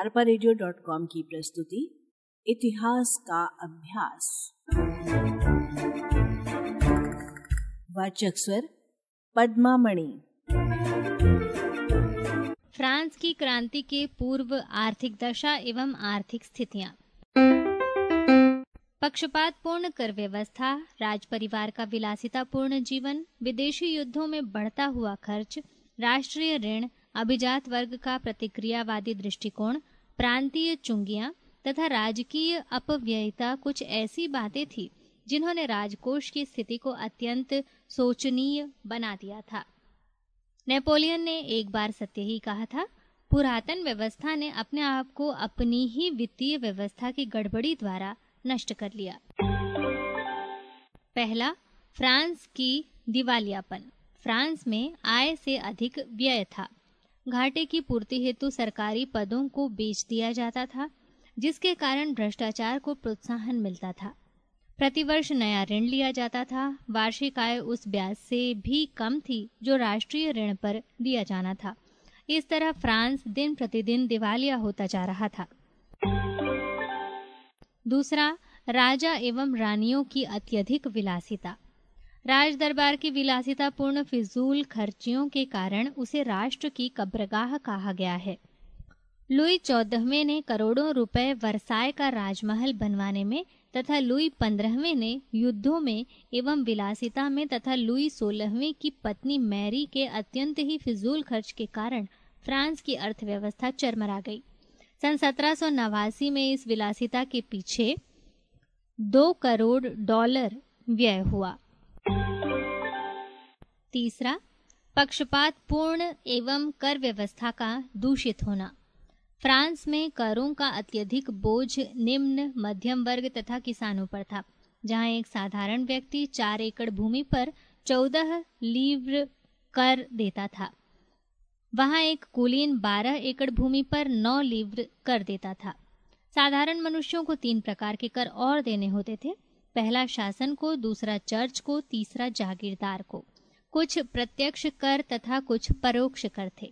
अरपा की प्रस्तुति इतिहास का अभ्यास वाचक स्वर पद्मामणि फ्रांस की क्रांति के पूर्व आर्थिक दशा एवं आर्थिक स्थितियां पक्षपातपूर्ण कर व्यवस्था राज परिवार का विलासितापूर्ण जीवन विदेशी युद्धों में बढ़ता हुआ खर्च राष्ट्रीय ऋण अभिजात वर्ग का प्रतिक्रियावादी दृष्टिकोण प्रांतीय चुंगिया तथा राजकीय अपव्ययिता कुछ ऐसी बातें थी जिन्होंने राजकोष की स्थिति को अत्यंत सोचनीय बना दिया था नेपोलियन ने एक बार सत्य ही कहा था पुरातन व्यवस्था ने अपने आप को अपनी ही वित्तीय व्यवस्था की गड़बड़ी द्वारा नष्ट कर लिया पहला फ्रांस की दिवालियापन फ्रांस में आय से अधिक व्यय था घाटे की पूर्ति हेतु सरकारी पदों को बेच दिया जाता था जिसके कारण भ्रष्टाचार को प्रोत्साहन मिलता था प्रतिवर्ष नया ऋण लिया जाता था वार्षिक आय उस ब्याज से भी कम थी जो राष्ट्रीय ऋण पर दिया जाना था इस तरह फ्रांस दिन प्रतिदिन दिवालिया होता जा रहा था दूसरा राजा एवं रानियों की अत्यधिक विलासिता राज दरबार की विलासितापूर्ण फिजूल खर्चियों के कारण उसे राष्ट्र की कब्रगाह कहा गया है लुई चौदहवें ने करोड़ों रुपए वरसाय का राजमहल बनवाने में तथा लुई पंद्रहवें ने युद्धों में एवं विलासिता में तथा लुई सोलहवें की पत्नी मैरी के अत्यंत ही फिजूल खर्च के कारण फ्रांस की अर्थव्यवस्था चरमरा गई सन सत्रह में इस विलासिता के पीछे दो करोड़ डॉलर व्यय हुआ तीसरा पक्षपात पूर्ण एवं कर व्यवस्था का दूषित होना फ्रांस में करों का अत्यधिक बोझ निम्न मध्यम वर्ग तथा किसानों पर था जहां एक साधारण व्यक्ति चार एकड़ भूमि पर चौदह लीव्र कर देता था वहां एक कुलीन बारह एकड़ भूमि पर नौ लीव्र कर देता था साधारण मनुष्यों को तीन प्रकार के कर और देने होते थे पहला शासन को दूसरा चर्च को तीसरा जागीरदार को कुछ प्रत्यक्ष कर तथा कुछ परोक्ष कर थे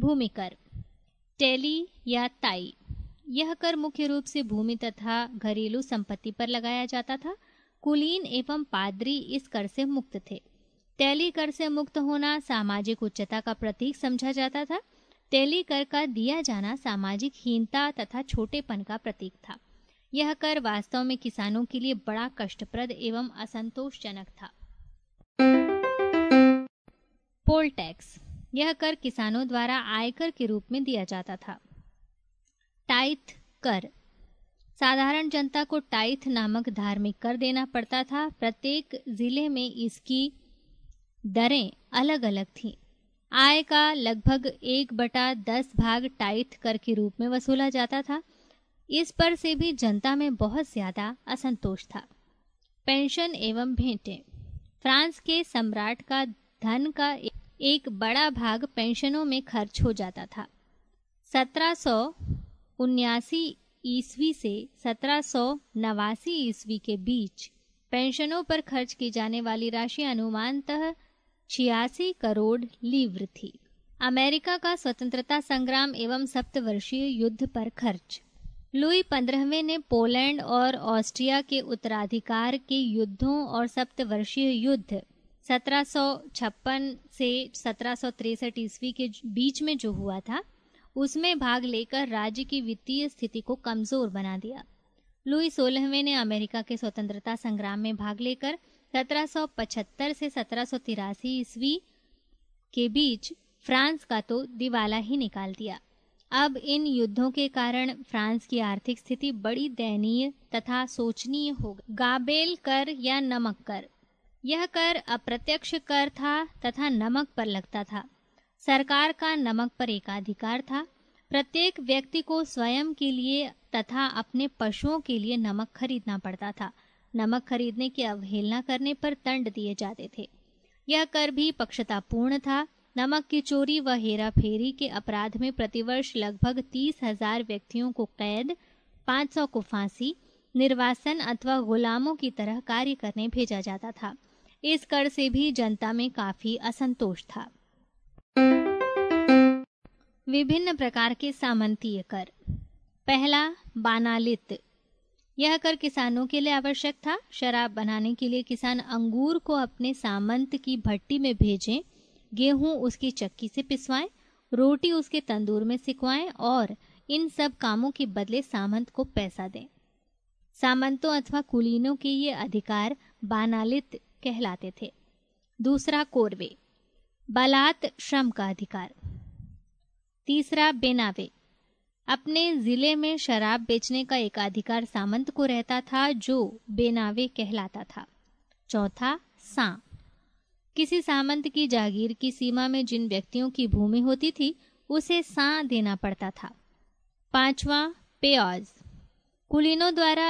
भूमिकर टेली या ताई यह कर मुख्य रूप से भूमि तथा घरेलू संपत्ति पर लगाया जाता था कुलीन एवं पादरी इस कर से मुक्त थे टेली कर से मुक्त होना सामाजिक उच्चता का प्रतीक समझा जाता था टेली कर का दिया जाना सामाजिक हीनता तथा छोटेपन का प्रतीक था यह कर वास्तव में किसानों के लिए बड़ा कष्टप्रद एवं असंतोषजनक था पोल टैक्स यह कर किसानों द्वारा आयकर के रूप में दिया जाता था टाइथ कर साधारण जनता को टाइथ नामक धार्मिक कर देना पड़ता था प्रत्येक जिले में इसकी दरें अलग अलग थीं आय का लगभग एक बटा दस भाग टाइथ कर के रूप में वसूला जाता था इस पर से भी जनता में बहुत ज्यादा असंतोष था पेंशन एवं भेंटें फ्रांस के सम्राट का धन का एक बड़ा भाग पेंशनों में खर्च हो जाता था सत्रह ईस्वी से सत्रह सौ ईस्वी के बीच पेंशनों पर खर्च की जाने वाली राशि अनुमानतः छियासी करोड़ लीव्र थी अमेरिका का स्वतंत्रता संग्राम एवं सप्तवर्षीय युद्ध पर खर्च लुई पंद्रहवें ने पोलैंड और ऑस्ट्रिया के उत्तराधिकार के युद्धों और सप्तवर्षीय युद्ध सत्रह से सत्रह ईस्वी के बीच में जो हुआ था उसमें भाग लेकर राज्य की वित्तीय स्थिति को कमजोर बना दिया लुई सोलहवें ने अमेरिका के स्वतंत्रता संग्राम में भाग लेकर 1775 से सत्रह ईस्वी के बीच फ्रांस का तो दिवाला ही निकाल दिया अब इन युद्धों के कारण फ्रांस की आर्थिक स्थिति बड़ी दयनीय तथा सोचनीय हो गई गाबेल कर या नमक कर यह कर अप्रत्यक्ष कर था तथा नमक पर लगता था सरकार का नमक पर एकाधिकार था प्रत्येक व्यक्ति को स्वयं के लिए तथा अपने पशुओं के लिए नमक खरीदना पड़ता था नमक खरीदने की अवहेलना करने पर दंड दिए जाते थे यह कर भी पक्षतापूर्ण था नमक की चोरी व हेरा फेरी के अपराध में प्रतिवर्ष लगभग तीस हजार व्यक्तियों को कैद 500 को फांसी निर्वासन अथवा गुलामों की तरह कार्य करने भेजा जाता था इस कर से भी जनता में काफी असंतोष था विभिन्न प्रकार के सामंतीय कर पहला बानालित यह कर किसानों के लिए आवश्यक था शराब बनाने के लिए किसान अंगूर को अपने सामंत की भट्टी में भेजें गेहूं उसकी चक्की से पिसवाएं रोटी उसके तंदूर में सिकवाएं और इन सब कामों के बदले सामंत को पैसा दें सामंतों अथवा कुलीनों के ये अधिकार बानालित कहलाते थे दूसरा कोरवे बलात् श्रम का अधिकार तीसरा बेनावे अपने जिले में शराब बेचने का एक अधिकार सामंत को रहता था जो बेनावे कहलाता था चौथा सांप किसी सामंत की जागीर की सीमा में जिन व्यक्तियों की भूमि होती थी उसे सा देना पड़ता था पांचवा पेज कुलीनों द्वारा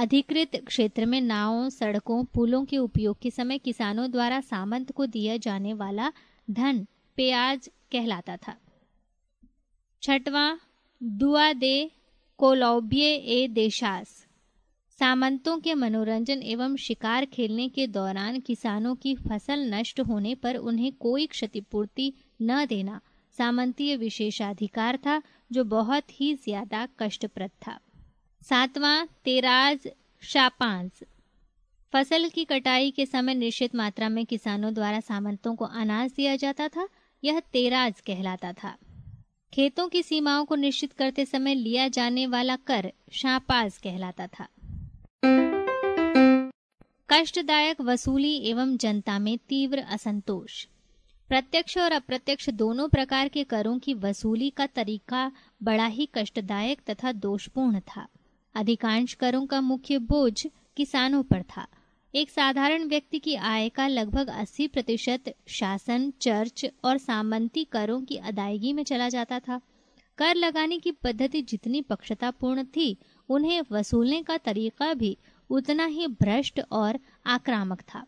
अधिकृत क्षेत्र में नावों सड़कों पुलों के उपयोग के समय किसानों द्वारा सामंत को दिया जाने वाला धन पेयज कहलाता था छठवा दुआ दे कोलोबिये ए देशास सामंतों के मनोरंजन एवं शिकार खेलने के दौरान किसानों की फसल नष्ट होने पर उन्हें कोई क्षतिपूर्ति न देना सामंतीय विशेषाधिकार था जो बहुत ही ज्यादा कष्टप्रद था सातवां तेराज शापांस फसल की कटाई के समय निश्चित मात्रा में किसानों द्वारा सामंतों को अनाज दिया जाता था यह तेराज कहलाता था खेतों की सीमाओं को निश्चित करते समय लिया जाने वाला कर शापाज कहलाता था कष्टदायक वसूली एवं जनता में तीव्र असंतोष प्रत्यक्ष और अप्रत्यक्ष दोनों प्रकार के करों की वसूली का तरीका बड़ा ही कष्टदायक तथा दोषपूर्ण था अधिकांश करों का मुख्य बोझ किसानों पर था एक साधारण व्यक्ति की आय का लगभग 80 प्रतिशत शासन चर्च और सामंती करों की अदायगी में चला जाता था कर लगाने की पद्धति जितनी पक्षतापूर्ण थी उन्हें वसूलने का तरीका भी उतना ही भ्रष्ट और आक्रामक था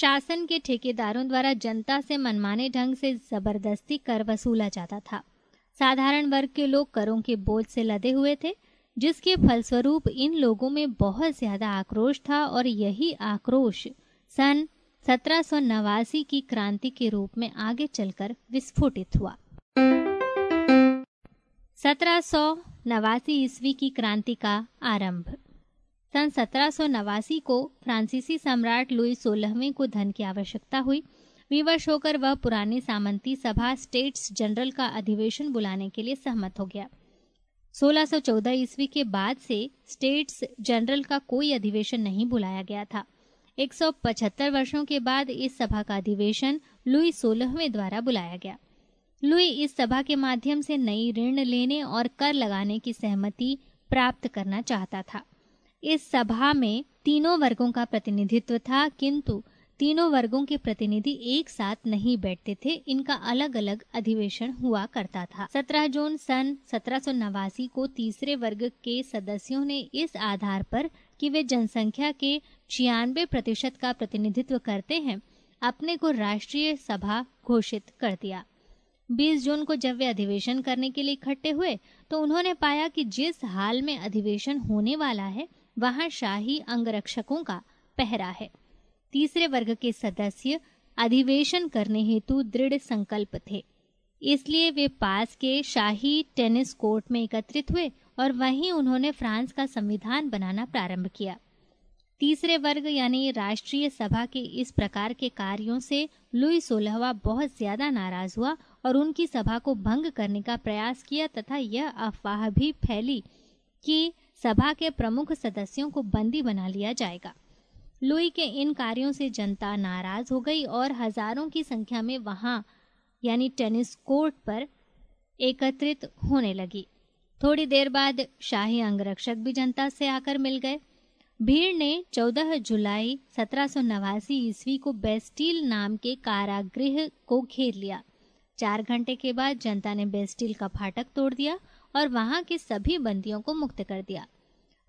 शासन के ठेकेदारों द्वारा जनता से मनमाने ढंग से जबरदस्ती कर वसूला जाता था साधारण वर्ग के लोग करों के बोझ से लदे हुए थे जिसके फलस्वरूप इन लोगों में बहुत ज्यादा आक्रोश था और यही आक्रोश सन सत्रह की क्रांति के रूप में आगे चलकर विस्फोटित हुआ सत्रह नवासी ईस्वी की क्रांति का आरंभ सन नवासी को फ्रांसीसी सम्राट लुई सोलहवें को धन की आवश्यकता हुई विवश होकर वह पुरानी सामंती सभा स्टेट्स जनरल का अधिवेशन बुलाने के लिए सहमत हो गया 1614 ईस्वी के बाद से स्टेट्स जनरल का कोई अधिवेशन नहीं बुलाया गया था 175 वर्षों के बाद इस सभा का अधिवेशन लुई सोलहवें द्वारा बुलाया गया लुई इस सभा के माध्यम से नई ऋण लेने और कर लगाने की सहमति प्राप्त करना चाहता था इस सभा में तीनों वर्गों का प्रतिनिधित्व था किंतु तीनों वर्गों के प्रतिनिधि एक साथ नहीं बैठते थे इनका अलग अलग अधिवेशन हुआ करता था 17 जून सन सत्रह को तीसरे वर्ग के सदस्यों ने इस आधार पर कि वे जनसंख्या के छियानवे प्रतिशत का प्रतिनिधित्व करते हैं अपने को राष्ट्रीय सभा घोषित कर दिया 20 जून को जब वे अधिवेशन करने के लिए इकट्ठे हुए तो उन्होंने पाया कि जिस हाल में अधिवेशन होने वाला है वहां शाही अंगरक्षकों का पहरा है तीसरे वर्ग के सदस्य अधिवेशन करने हेतु दृढ़ संकल्प थे इसलिए वे पास के शाही टेनिस कोर्ट में एकत्रित हुए और वहीं उन्होंने फ्रांस का संविधान बनाना प्रारंभ किया तीसरे वर्ग यानी राष्ट्रीय सभा के इस प्रकार के कार्यों से लुई सोलहवा बहुत ज्यादा नाराज हुआ और उनकी सभा को भंग करने का प्रयास किया तथा यह अफवाह भी फैली कि सभा के प्रमुख सदस्यों को बंदी बना लिया जाएगा लुई के इन कार्यों से जनता नाराज हो गई और हजारों की संख्या में वहां यानी टेनिस कोर्ट पर एकत्रित होने लगी थोड़ी देर बाद शाही अंगरक्षक भी जनता से आकर मिल गए भीड़ ने 14 जुलाई सत्रह ईस्वी को बेस्टील नाम के कारागृह को घेर लिया चार घंटे के बाद जनता ने बेस्टिल का फाटक तोड़ दिया और वहां के सभी बंदियों को मुक्त कर दिया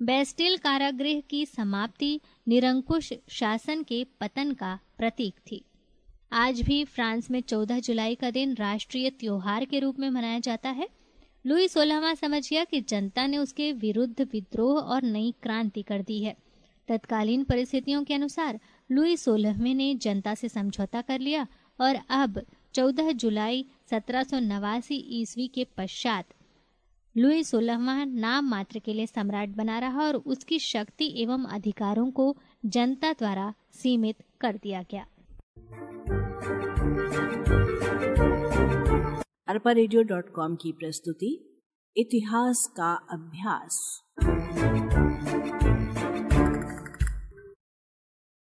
बेस्टिल कारागृह की समाप्ति निरंकुश शासन के पतन का प्रतीक थी आज भी फ्रांस में 14 जुलाई का दिन राष्ट्रीय त्योहार के रूप में मनाया जाता है लुई सोलहवा समझ गया कि जनता ने उसके विरुद्ध विद्रोह और नई क्रांति कर दी है तत्कालीन परिस्थितियों के अनुसार लुई सोलहवें ने जनता से समझौता कर लिया और अब 14 जुलाई सत्रह ईस्वी के पश्चात लुई सोलहवा नाम मात्र के लिए सम्राट बना रहा और उसकी शक्ति एवं अधिकारों को जनता द्वारा सीमित कर दिया गया अरपा रेडियो डॉट कॉम की प्रस्तुति इतिहास का अभ्यास